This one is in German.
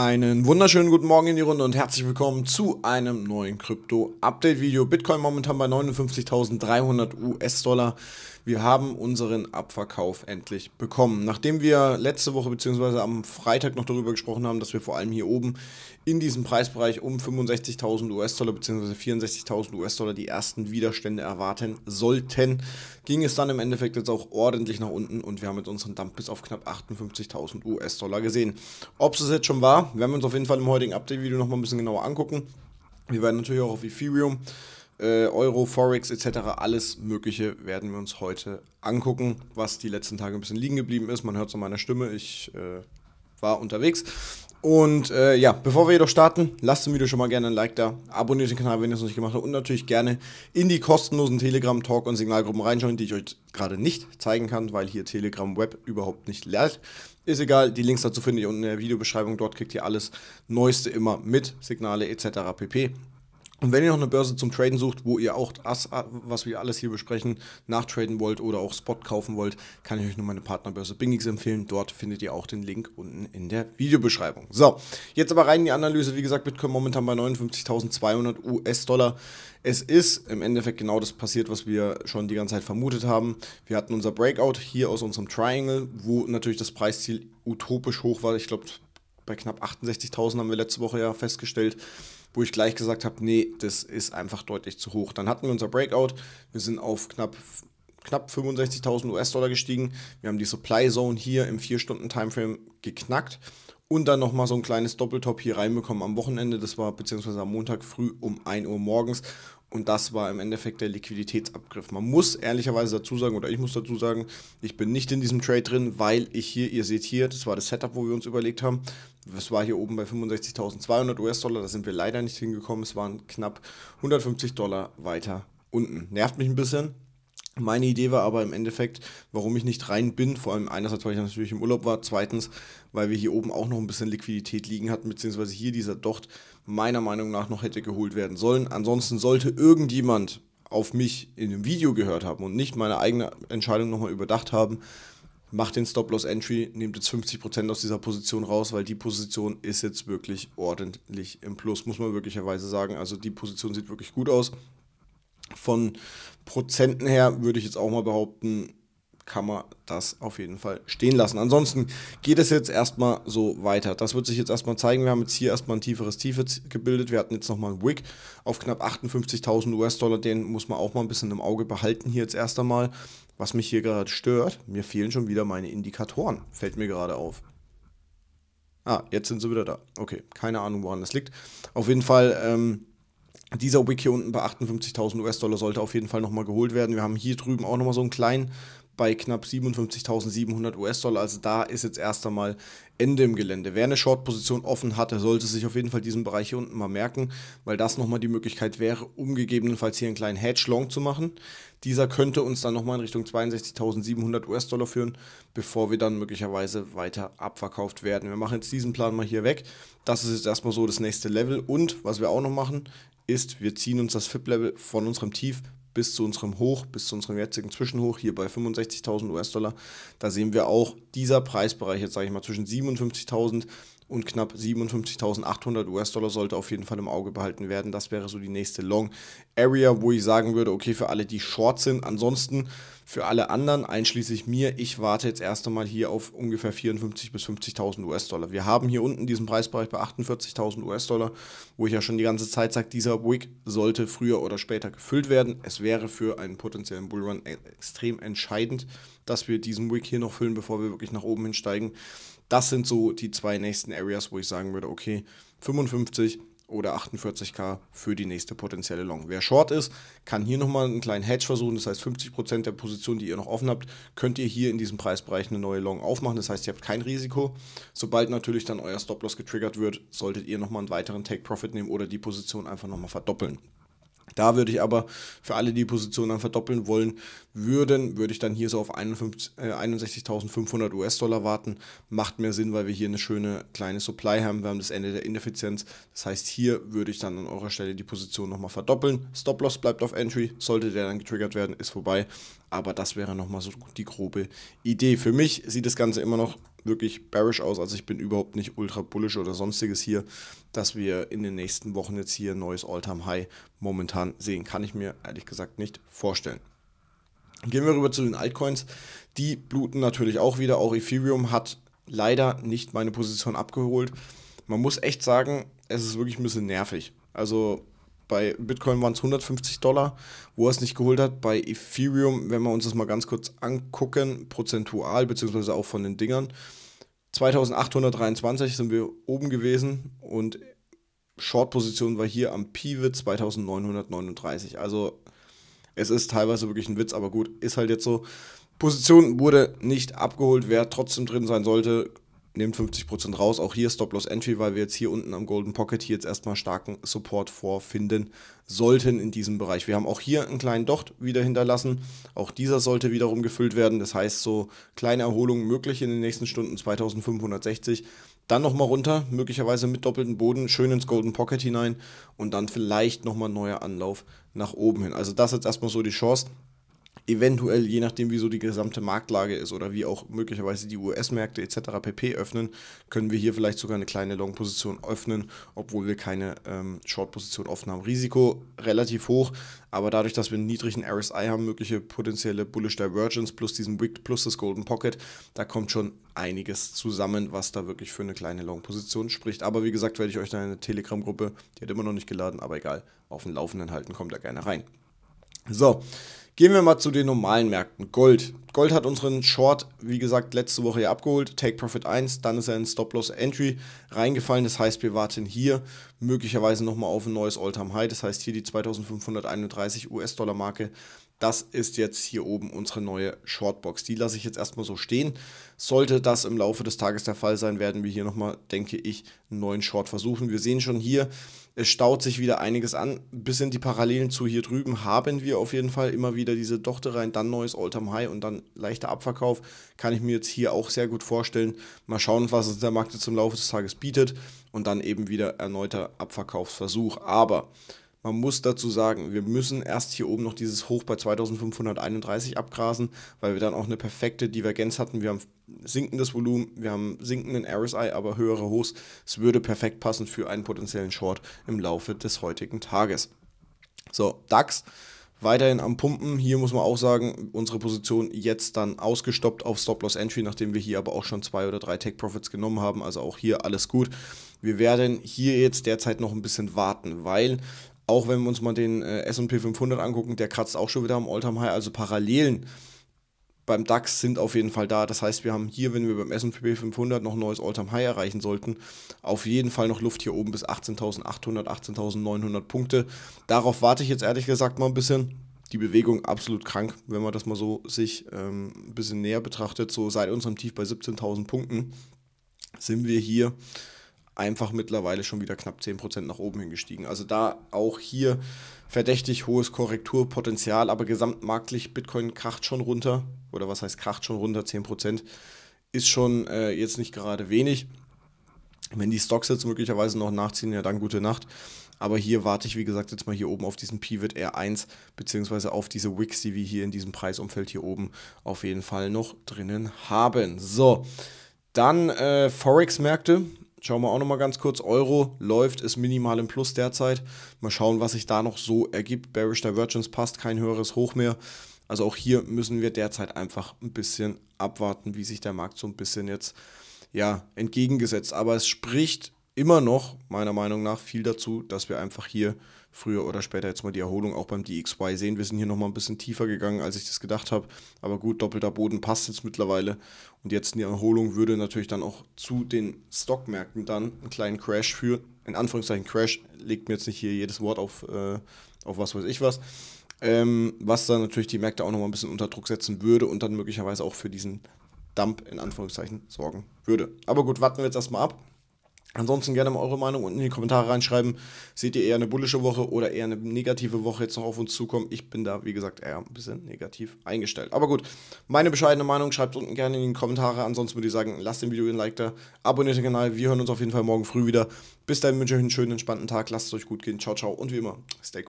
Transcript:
Einen wunderschönen guten Morgen in die Runde und herzlich willkommen zu einem neuen Krypto-Update-Video. Bitcoin momentan bei 59.300 US-Dollar wir haben unseren Abverkauf endlich bekommen. Nachdem wir letzte Woche bzw. am Freitag noch darüber gesprochen haben, dass wir vor allem hier oben in diesem Preisbereich um 65.000 US-Dollar bzw. 64.000 US-Dollar die ersten Widerstände erwarten sollten, ging es dann im Endeffekt jetzt auch ordentlich nach unten und wir haben jetzt unseren Dump bis auf knapp 58.000 US-Dollar gesehen. Ob es jetzt schon war, werden wir uns auf jeden Fall im heutigen Update-Video nochmal ein bisschen genauer angucken. Wir werden natürlich auch auf Ethereum äh, Euro, Forex etc. Alles Mögliche werden wir uns heute angucken, was die letzten Tage ein bisschen liegen geblieben ist. Man hört es an meiner Stimme, ich äh, war unterwegs. Und äh, ja, bevor wir jedoch starten, lasst dem Video schon mal gerne ein Like da, abonniert den Kanal, wenn ihr es noch nicht gemacht habt und natürlich gerne in die kostenlosen Telegram, Talk und Signalgruppen reinschauen, die ich euch gerade nicht zeigen kann, weil hier Telegram Web überhaupt nicht lernt. Ist egal, die Links dazu findet ihr unten in der Videobeschreibung, dort kriegt ihr alles Neueste immer mit, Signale etc. pp. Und wenn ihr noch eine Börse zum Traden sucht, wo ihr auch das, was wir alles hier besprechen, nachtraden wollt oder auch Spot kaufen wollt, kann ich euch nur meine Partnerbörse Bingix empfehlen. Dort findet ihr auch den Link unten in der Videobeschreibung. So, jetzt aber rein in die Analyse. Wie gesagt, Bitcoin momentan bei 59.200 US-Dollar. Es ist im Endeffekt genau das passiert, was wir schon die ganze Zeit vermutet haben. Wir hatten unser Breakout hier aus unserem Triangle, wo natürlich das Preisziel utopisch hoch war. Ich glaube, bei knapp 68.000 haben wir letzte Woche ja festgestellt wo ich gleich gesagt habe, nee, das ist einfach deutlich zu hoch. Dann hatten wir unser Breakout, wir sind auf knapp knapp 65.000 US-Dollar gestiegen. Wir haben die Supply Zone hier im 4-Stunden-Timeframe geknackt und dann nochmal so ein kleines Doppeltop hier reinbekommen am Wochenende. Das war beziehungsweise am Montag früh um 1 Uhr morgens. Und das war im Endeffekt der Liquiditätsabgriff. Man muss ehrlicherweise dazu sagen, oder ich muss dazu sagen, ich bin nicht in diesem Trade drin, weil ich hier, ihr seht hier, das war das Setup, wo wir uns überlegt haben. Das war hier oben bei 65.200 US-Dollar, da sind wir leider nicht hingekommen. Es waren knapp 150 Dollar weiter unten. Nervt mich ein bisschen, meine Idee war aber im Endeffekt, warum ich nicht rein bin, vor allem einerseits, weil ich natürlich im Urlaub war, zweitens, weil wir hier oben auch noch ein bisschen Liquidität liegen hatten, beziehungsweise hier dieser Docht meiner Meinung nach noch hätte geholt werden sollen. Ansonsten sollte irgendjemand auf mich in dem Video gehört haben und nicht meine eigene Entscheidung nochmal überdacht haben, macht den Stop-Loss-Entry, nehmt jetzt 50% aus dieser Position raus, weil die Position ist jetzt wirklich ordentlich im Plus, muss man wirklicherweise sagen. Also die Position sieht wirklich gut aus. Von Prozenten her würde ich jetzt auch mal behaupten, kann man das auf jeden Fall stehen lassen. Ansonsten geht es jetzt erstmal so weiter. Das wird sich jetzt erstmal zeigen. Wir haben jetzt hier erstmal ein tieferes Tiefe gebildet. Wir hatten jetzt nochmal einen Wick auf knapp 58.000 US-Dollar. Den muss man auch mal ein bisschen im Auge behalten hier jetzt erst einmal. Was mich hier gerade stört, mir fehlen schon wieder meine Indikatoren. Fällt mir gerade auf. Ah, jetzt sind sie wieder da. Okay, keine Ahnung, woran das liegt. Auf jeden Fall, ähm, dieser Wick hier unten bei 58.000 US-Dollar sollte auf jeden Fall nochmal geholt werden. Wir haben hier drüben auch nochmal so einen kleinen bei knapp 57.700 US-Dollar. Also da ist jetzt erst einmal Ende im Gelände. Wer eine Short-Position offen hatte, sollte sich auf jeden Fall diesen Bereich hier unten mal merken, weil das nochmal die Möglichkeit wäre, um gegebenenfalls hier einen kleinen Hedge-Long zu machen. Dieser könnte uns dann nochmal in Richtung 62.700 US-Dollar führen, bevor wir dann möglicherweise weiter abverkauft werden. Wir machen jetzt diesen Plan mal hier weg. Das ist jetzt erstmal so das nächste Level. Und was wir auch noch machen, ist, wir ziehen uns das FIP-Level von unserem Tief bis zu unserem Hoch, bis zu unserem jetzigen Zwischenhoch hier bei 65.000 US-Dollar. Da sehen wir auch dieser Preisbereich, jetzt sage ich mal zwischen 57.000 und knapp 57.800 US-Dollar sollte auf jeden Fall im Auge behalten werden. Das wäre so die nächste Long Area, wo ich sagen würde, okay, für alle, die short sind. Ansonsten für alle anderen, einschließlich mir, ich warte jetzt erst einmal hier auf ungefähr 54.000 bis 50.000 US-Dollar. Wir haben hier unten diesen Preisbereich bei 48.000 US-Dollar, wo ich ja schon die ganze Zeit sage, dieser Wick sollte früher oder später gefüllt werden. Es wäre für einen potenziellen Bullrun extrem entscheidend, dass wir diesen Wick hier noch füllen, bevor wir wirklich nach oben hinsteigen. Das sind so die zwei nächsten Areas, wo ich sagen würde, okay, 55 oder 48k für die nächste potenzielle Long. Wer short ist, kann hier nochmal einen kleinen Hedge versuchen. Das heißt, 50% der Position, die ihr noch offen habt, könnt ihr hier in diesem Preisbereich eine neue Long aufmachen. Das heißt, ihr habt kein Risiko. Sobald natürlich dann euer Stop-Loss getriggert wird, solltet ihr nochmal einen weiteren Take-Profit nehmen oder die Position einfach nochmal verdoppeln. Da würde ich aber für alle, die die Position dann verdoppeln wollen würden, würde ich dann hier so auf 61.500 äh, US-Dollar warten. Macht mehr Sinn, weil wir hier eine schöne kleine Supply haben. Wir haben das Ende der Ineffizienz. Das heißt, hier würde ich dann an eurer Stelle die Position nochmal verdoppeln. Stop-Loss bleibt auf Entry. Sollte der dann getriggert werden, ist vorbei. Aber das wäre nochmal so die grobe Idee. Für mich sieht das Ganze immer noch wirklich bearish aus. Also ich bin überhaupt nicht ultra bullish oder sonstiges hier, dass wir in den nächsten Wochen jetzt hier ein neues all time high momentan sehen. Kann ich mir ehrlich gesagt nicht vorstellen. Gehen wir rüber zu den Altcoins. Die bluten natürlich auch wieder. Auch Ethereum hat leider nicht meine Position abgeholt. Man muss echt sagen, es ist wirklich ein bisschen nervig. Also bei Bitcoin waren es 150 Dollar, wo er es nicht geholt hat. Bei Ethereum, wenn wir uns das mal ganz kurz angucken, prozentual, beziehungsweise auch von den Dingern, 2823 sind wir oben gewesen und Short-Position war hier am Pivot 2939. Also es ist teilweise wirklich ein Witz, aber gut, ist halt jetzt so. Position wurde nicht abgeholt. Wer trotzdem drin sein sollte, nehmt 50% raus. Auch hier Stop-Loss-Entry, weil wir jetzt hier unten am Golden Pocket hier jetzt erstmal starken Support vorfinden sollten in diesem Bereich. Wir haben auch hier einen kleinen Docht wieder hinterlassen. Auch dieser sollte wiederum gefüllt werden. Das heißt, so kleine Erholungen möglich in den nächsten Stunden 2560. Dann nochmal runter, möglicherweise mit doppeltem Boden, schön ins Golden Pocket hinein und dann vielleicht nochmal neuer Anlauf nach oben hin. Also das jetzt erstmal so die Chance eventuell, je nachdem, wie so die gesamte Marktlage ist oder wie auch möglicherweise die US-Märkte etc. pp. öffnen, können wir hier vielleicht sogar eine kleine Long-Position öffnen, obwohl wir keine ähm, Short-Position offen haben. Risiko relativ hoch, aber dadurch, dass wir einen niedrigen RSI haben, mögliche potenzielle Bullish Divergence plus diesen Wicked plus das Golden Pocket, da kommt schon einiges zusammen, was da wirklich für eine kleine Long-Position spricht. Aber wie gesagt, werde ich euch da in eine Telegram-Gruppe, die hat immer noch nicht geladen, aber egal, auf dem Laufenden halten, kommt da gerne rein. So, gehen wir mal zu den normalen Märkten. Gold. Gold hat unseren Short, wie gesagt, letzte Woche hier abgeholt. Take Profit 1, dann ist er in Stop-Loss Entry reingefallen. Das heißt, wir warten hier möglicherweise nochmal auf ein neues All-Time-High. Das heißt, hier die 2531 US-Dollar-Marke. Das ist jetzt hier oben unsere neue Shortbox. Die lasse ich jetzt erstmal so stehen. Sollte das im Laufe des Tages der Fall sein, werden wir hier nochmal, denke ich, einen neuen Short versuchen. Wir sehen schon hier, es staut sich wieder einiges an. Bis in die Parallelen zu hier drüben haben wir auf jeden Fall immer wieder diese Dochte rein, dann neues Alltime High und dann leichter Abverkauf. Kann ich mir jetzt hier auch sehr gut vorstellen. Mal schauen, was uns der Markt jetzt im Laufe des Tages bietet und dann eben wieder erneuter Abverkaufsversuch. Aber man muss dazu sagen, wir müssen erst hier oben noch dieses Hoch bei 2531 abgrasen, weil wir dann auch eine perfekte Divergenz hatten. Wir haben sinkendes Volumen, wir haben sinkenden RSI, aber höhere Hochs. Es würde perfekt passen für einen potenziellen Short im Laufe des heutigen Tages. So, DAX weiterhin am Pumpen. Hier muss man auch sagen, unsere Position jetzt dann ausgestoppt auf Stop-Loss-Entry, nachdem wir hier aber auch schon zwei oder drei Tech-Profits genommen haben. Also auch hier alles gut. Wir werden hier jetzt derzeit noch ein bisschen warten, weil auch wenn wir uns mal den äh, S&P 500 angucken, der kratzt auch schon wieder am All-Time-High. Also Parallelen beim DAX sind auf jeden Fall da. Das heißt, wir haben hier, wenn wir beim S&P 500 noch ein neues All-Time-High erreichen sollten, auf jeden Fall noch Luft hier oben bis 18.800, 18.900 Punkte. Darauf warte ich jetzt ehrlich gesagt mal ein bisschen. Die Bewegung absolut krank, wenn man das mal so sich ähm, ein bisschen näher betrachtet. So seit unserem Tief bei 17.000 Punkten sind wir hier einfach mittlerweile schon wieder knapp 10% nach oben hingestiegen. Also da auch hier verdächtig hohes Korrekturpotenzial, aber gesamtmarktlich Bitcoin kracht schon runter. Oder was heißt kracht schon runter? 10% ist schon äh, jetzt nicht gerade wenig. Wenn die Stocks jetzt möglicherweise noch nachziehen, ja dann gute Nacht. Aber hier warte ich, wie gesagt, jetzt mal hier oben auf diesen Pivot R1, beziehungsweise auf diese Wicks, die wir hier in diesem Preisumfeld hier oben auf jeden Fall noch drinnen haben. So, dann äh, Forex-Märkte. Schauen wir auch nochmal ganz kurz. Euro läuft, ist minimal im Plus derzeit. Mal schauen, was sich da noch so ergibt. Bearish Divergence passt, kein höheres Hoch mehr. Also auch hier müssen wir derzeit einfach ein bisschen abwarten, wie sich der Markt so ein bisschen jetzt ja, entgegengesetzt. Aber es spricht immer noch meiner Meinung nach viel dazu, dass wir einfach hier früher oder später jetzt mal die Erholung auch beim DXY sehen. Wir sind hier nochmal ein bisschen tiefer gegangen, als ich das gedacht habe. Aber gut, doppelter Boden passt jetzt mittlerweile. Und jetzt die Erholung würde natürlich dann auch zu den Stockmärkten dann einen kleinen Crash führen. In Anführungszeichen Crash, legt mir jetzt nicht hier jedes Wort auf, äh, auf was weiß ich was. Ähm, was dann natürlich die Märkte auch nochmal ein bisschen unter Druck setzen würde und dann möglicherweise auch für diesen Dump in Anführungszeichen sorgen würde. Aber gut, warten wir jetzt erstmal ab. Ansonsten gerne mal eure Meinung unten in die Kommentare reinschreiben. Seht ihr eher eine bullische Woche oder eher eine negative Woche jetzt noch auf uns zukommen? Ich bin da, wie gesagt, eher ein bisschen negativ eingestellt. Aber gut, meine bescheidene Meinung schreibt unten gerne in die Kommentare. Ansonsten würde ich sagen, lasst dem Video ein Like da, abonniert den Kanal. Wir hören uns auf jeden Fall morgen früh wieder. Bis dahin wünsche ich euch einen schönen, entspannten Tag. Lasst es euch gut gehen. Ciao, ciao und wie immer, stay cool.